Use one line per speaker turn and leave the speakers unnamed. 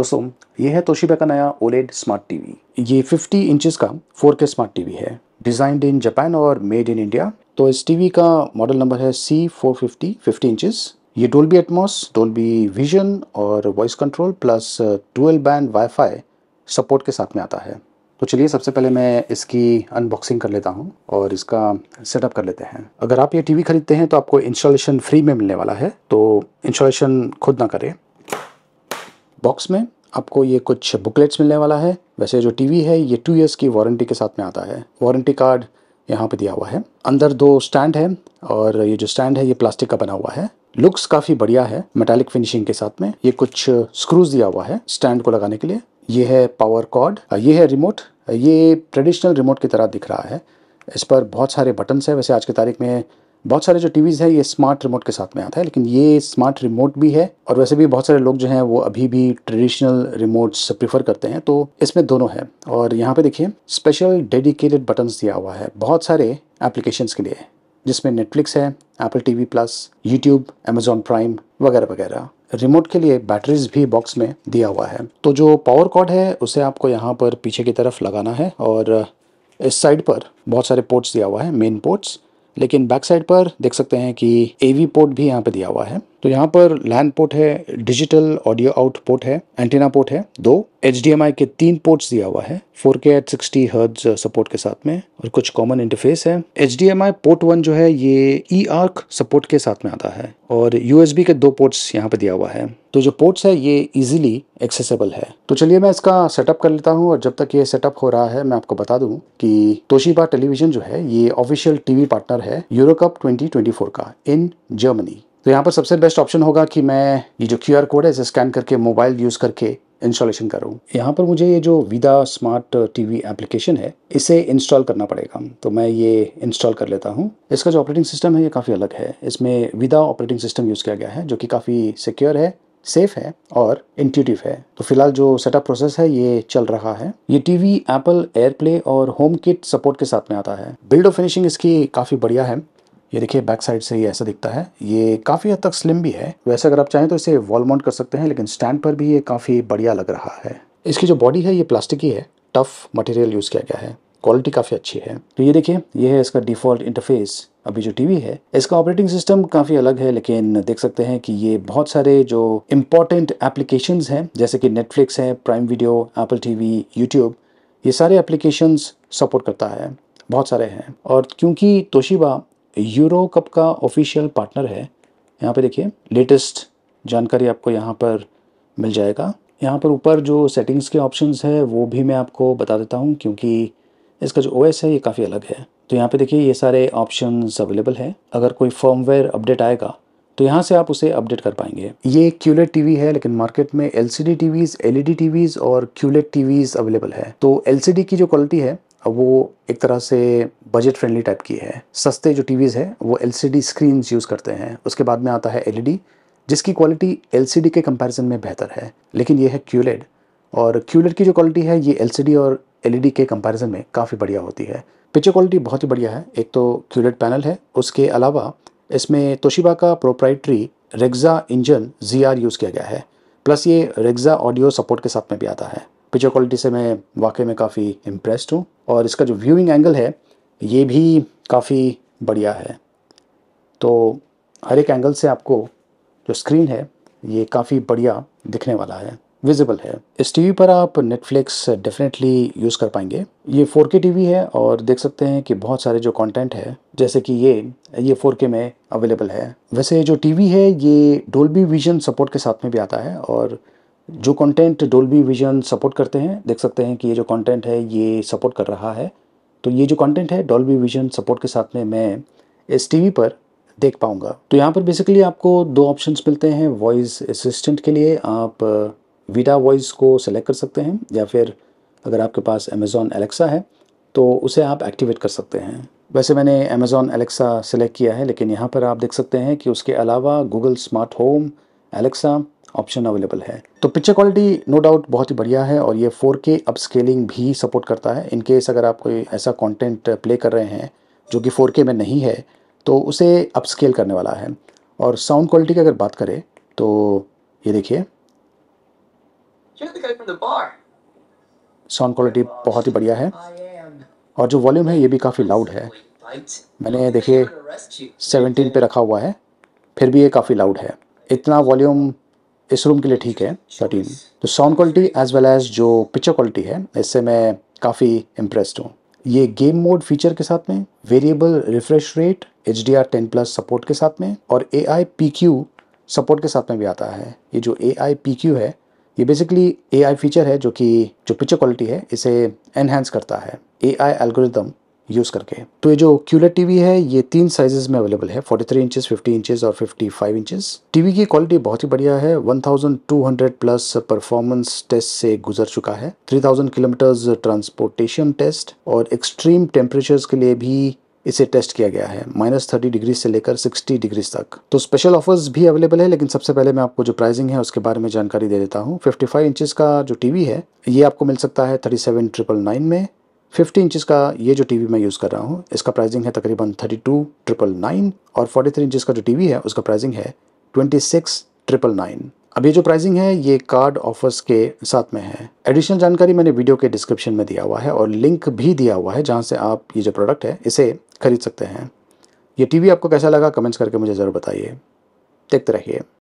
दोस्तों ये है तोशिबा का नया ओलेड स्मार्ट टीवी ये 50 इंचेस का 4K स्मार्ट टीवी है डिजाइंड इन जापान और मेड इन इंडिया तो इस टीवी का मॉडल नंबर है C450 50 इंचेस ये डोल्बी एटमोस डोल्बी विजन और voice control plus twelve band wifi support के साथ में आता है तो चलिए सबसे पहले मैं इसकी अनबॉक्सिंग कर लेता हूँ और इसका सेटअप कर लेते हैं अगर आप ये टीवी खरीदते हैं तो आपको इंस्टॉलेशन फ्री में मिलने वाला है तो इंस्टॉलेशन खुद ना करें बॉक्स में आपको ये कुछ बुकलेट्स मिलने वाला है वैसे जो टीवी है ये टू ईयर्स की वारंटी के साथ में आता है वारंटी कार्ड यहाँ पे दिया हुआ है अंदर दो स्टैंड है और ये जो स्टैंड है ये प्लास्टिक का बना हुआ है लुक्स काफी बढ़िया है मेटालिक फिनिशिंग के साथ में ये कुछ स्क्रूज दिया हुआ है स्टैंड को लगाने के लिए ये है पावर कॉर्ड ये है रिमोट ये ट्रेडिशनल रिमोट की तरह दिख रहा है इस पर बहुत सारे बटन्स है वैसे आज की तारीख में बहुत सारे जो टीवीज़ है ये स्मार्ट रिमोट के साथ में आता है लेकिन ये स्मार्ट रिमोट भी है और वैसे भी बहुत सारे लोग जो हैं वो अभी भी ट्रेडिशनल रिमोट्स प्रीफर करते हैं तो इसमें दोनों है और यहाँ पे देखिए स्पेशल डेडिकेटेड बटन्स दिया हुआ है बहुत सारे एप्लीकेशंस के लिए जिसमें नेटफ्लिक्स है Apple T plus YouTube Amazon Prime वगैरह वगैरह रिमोट के लिए बैटरीज भी बॉक्स में दिया हुआ है तो जो पावर कॉर्ड है उसे आपको यहाँ पर पीछे की तरफ लगाना है और इस साइड पर बहुत सारे पोर्ट्स दिया हुआ है मेन पोर्ट्स लेकिन बैक साइड पर देख सकते हैं कि एवी पोर्ट भी यहाँ पे दिया हुआ है तो यहाँ पर लैंड पोर्ट है डिजिटल ऑडियो आउट पोर्ट है एंटीना पोर्ट है दो एच के तीन पोर्ट्स दिया हुआ है 4K एट 60 हर्ट्ज सपोर्ट के साथ में और कुछ कॉमन इंटरफेस है एच पोर्ट वन जो है ये ई आर्क सपोर्ट के साथ में आता है और यूएसबी के दो पोर्ट्स यहाँ पे दिया हुआ है तो जो पोर्ट्स है ये इजीली एक्सेसिबल है तो चलिए मैं इसका सेटअप कर लेता हूँ और जब तक ये सेटअप हो रहा है मैं आपको बता दूँ कि तोशीबा टेलीविजन जो है ये ऑफिशियल टीवी पार्टनर है यूरोकप ट्वेंटी 2024 का इन जर्मनी तो यहाँ पर सबसे बेस्ट ऑप्शन होगा कि मैं ये जो क्यू कोड है इसे स्कैन करके मोबाइल यूज़ करके इंस्टॉलेशन करूँ यहाँ पर मुझे ये जो विदा स्मार्ट टीवी एप्लीकेशन है इसे इंस्टॉल करना पड़ेगा तो मैं ये इंस्टॉल कर लेता हूँ इसका जो ऑपरेटिंग सिस्टम है ये काफ़ी अलग है इसमें विदा ऑपरेटिंग सिस्टम यूज़ किया गया है जो कि काफ़ी सिक्योर है सेफ है और इंट्यूटिव है तो फिलहाल जो सेटअप प्रोसेस है ये चल रहा है ये टीवी एप्पल एयरप्ले और होम किट सपोर्ट के साथ में आता है बिल्ड और फिनिशिंग इसकी काफ़ी बढ़िया है ये देखिए बैक साइड से ये ऐसा दिखता है ये काफ़ी हद तक स्लिम भी है वैसे अगर आप चाहें तो इसे वॉल माउंट कर सकते हैं लेकिन स्टैंड पर भी ये काफ़ी बढ़िया लग रहा है इसकी जो बॉडी है ये प्लास्टिक ही है टफ मटेरियल यूज़ किया गया है क्वालिटी काफ़ी अच्छी है तो ये देखिए ये है इसका डिफ़ॉल्ट इंटरफेस अभी जो टीवी है इसका ऑपरेटिंग सिस्टम काफ़ी अलग है लेकिन देख सकते हैं कि ये बहुत सारे जो इम्पोर्टेंट एप्लीकेशंस हैं जैसे कि नेटफ्लिक्स है Prime video Apple TV YouTube ये सारे एप्लीकेशंस सपोर्ट करता है बहुत सारे हैं और क्योंकि तोशिबा यूरो कप का ऑफिशियल पार्टनर है यहाँ पे देखिए लेटेस्ट जानकारी आपको यहाँ पर मिल जाएगा यहाँ पर ऊपर जो सेटिंग्स के ऑप्शंस है वो भी मैं आपको बता देता हूँ क्योंकि इसका जो ओएस है ये काफ़ी अलग है तो यहाँ पे देखिए ये सारे ऑप्शंस अवेलेबल है अगर कोई फर्मवेयर अपडेट आएगा तो यहाँ से आप उसे अपडेट कर पाएंगे ये क्यूलेट टीवी है लेकिन मार्केट में L C D TVs L E TVs और क्यूलेट टीवीज अवेलेबल है तो एल की जो क्वालिटी है वो एक तरह से बजट फ्रेंडली टाइप की है सस्ते जो टीवीज़ है वो एल स्क्रीन्स यूज़ करते हैं उसके बाद में आता है एल e जिसकी क्वालिटी एल के कंपैरिजन में बेहतर है लेकिन ये है क्यूलेड और क्यूलेड की जो क्वालिटी है ये एल और एल e के कंपैरिजन में काफ़ी बढ़िया होती है पिक्चर क्वालिटी बहुत ही बढ़िया है एक तो क्यूलेड पैनल है उसके अलावा इसमें तोशिबा का प्रोप्राइटरी रेग्ज़ा इंजन जी यूज़ किया गया है प्लस ये रेग्ज़ा ऑडियो सपोर्ट के साथ में भी आता है पिक्चर क्वालिटी से मैं वाकई में काफ़ी इम्प्रेस्ड हूँ और इसका जो व्यूइंग एंगल है ये भी काफ़ी बढ़िया है तो हर एक एंगल से आपको जो स्क्रीन है ये काफ़ी बढ़िया दिखने वाला है विजिबल है इस टीवी पर आप नेटफ्लिक्स डेफिनेटली यूज़ कर पाएंगे ये 4K टीवी है और देख सकते हैं कि बहुत सारे जो कंटेंट है जैसे कि ये ये 4K में अवेलेबल है वैसे जो टीवी है ये डोल्बी विजन सपोर्ट के साथ में भी आता है और जो कंटेंट डोल्बी विजन सपोर्ट करते हैं देख सकते हैं कि ये जो कंटेंट है ये सपोर्ट कर रहा है तो ये जो कंटेंट है डोल्बी विजन सपोर्ट के साथ में मैं इस एस पर देख पाऊँगा तो यहाँ पर बेसिकली आपको दो ऑप्शन मिलते हैं वॉइस असिस्टेंट के लिए आप वीडा uh, वॉइस को सेलेक्ट कर सकते हैं या फिर अगर आपके पास अमेज़ॉन एलेक्सा है तो उसे आप एक्टिवेट कर सकते हैं वैसे मैंने अमेज़ॉन एलेक्सा सेलेक्ट किया है लेकिन यहाँ पर आप देख सकते हैं कि उसके अलावा Google smart home Alexa option available है तो पिक्चर क्वालिटी नो डाउट बहुत ही बढ़िया है और ये 4K अपस्केलिंग भी सपोर्ट करता है इन केस अगर आप कोई ऐसा कंटेंट प्ले कर रहे हैं जो कि 4K में नहीं है तो उसे अपस्केल करने वाला है और साउंड क्वालिटी की अगर बात करें तो ये देखिए साउंड क्वालिटी बहुत ही बढ़िया है और जो वॉल्यूम है ये भी काफ़ी लाउड है मैंने देखिए 17 पे रखा हुआ है फिर भी ये काफ़ी लाउड है इतना वॉल्यूम इस रूम के लिए ठीक है थर्टीन तो sound quality as well as जो पिक्चर क्वालिटी है इससे मैं काफ़ी इम्प्रेस्ड हूँ ये गेम मोड फीचर के साथ में variable refresh rate H D R ten plus support के साथ में और A I P Q support के साथ में भी आता है ये जो ए आई पी क्यू है ये बेसिकली ए आई फीचर है जो कि जो पिक्चर क्वालिटी है इसे एनहेंस करता है ए आई एल्गोरिदम यूज़ करके तो ये जो क्यूलेट टीवी है ये तीन साइजेस में अवेलेबल है 43 थ्री इंचज़ फिफ्टी इंचज़ और 55 इंचज़ टी की क्वालिटी बहुत ही बढ़िया है 1200 प्लस परफॉर्मेंस टेस्ट से गुजर चुका है 3000 किलोमीटर्स ट्रांसपोर्टेशन टेस्ट और एक्सट्रीम टेम्परेचर्स के लिए भी इसे टेस्ट किया गया है माइनस थर्टी डिग्री से लेकर सिक्सटी डिग्रीज तक तो स्पेशल ऑफर्स भी अवेलेबल है लेकिन सबसे पहले मैं आपको जो प्राइसिंग है उसके बारे में जानकारी दे देता हूँ फिफ्टी फाइव इंचज़ का जो टीवी है ये आपको मिल सकता है थर्टी सेवन ट्रिपल नाइन में फिफ्टी इंचज़ का ये जो टीवी मैं यूज़ कर रहा हूँ इसका प्राइसिंग है तकरीबन थर्टी टू ट्रिपल नाइन और फोर्टी थ्री इंचज़ का जो टीवी है उसका प्राइसिंग है ट्वेंटी सिक्स ट्रिपल नाइन अब ये जो प्राइसिंग है ये कार्ड ऑफर्स के साथ में है एडिशनल जानकारी मैंने वीडियो के डिस्क्रिप्शन में दिया हुआ है और लिंक भी दिया हुआ है जहाँ से आप ये जो प्रोडक्ट है इसे खरीद सकते हैं ये टीवी आपको कैसा लगा कमेंट्स करके मुझे ज़रूर बताइए देखते रहिए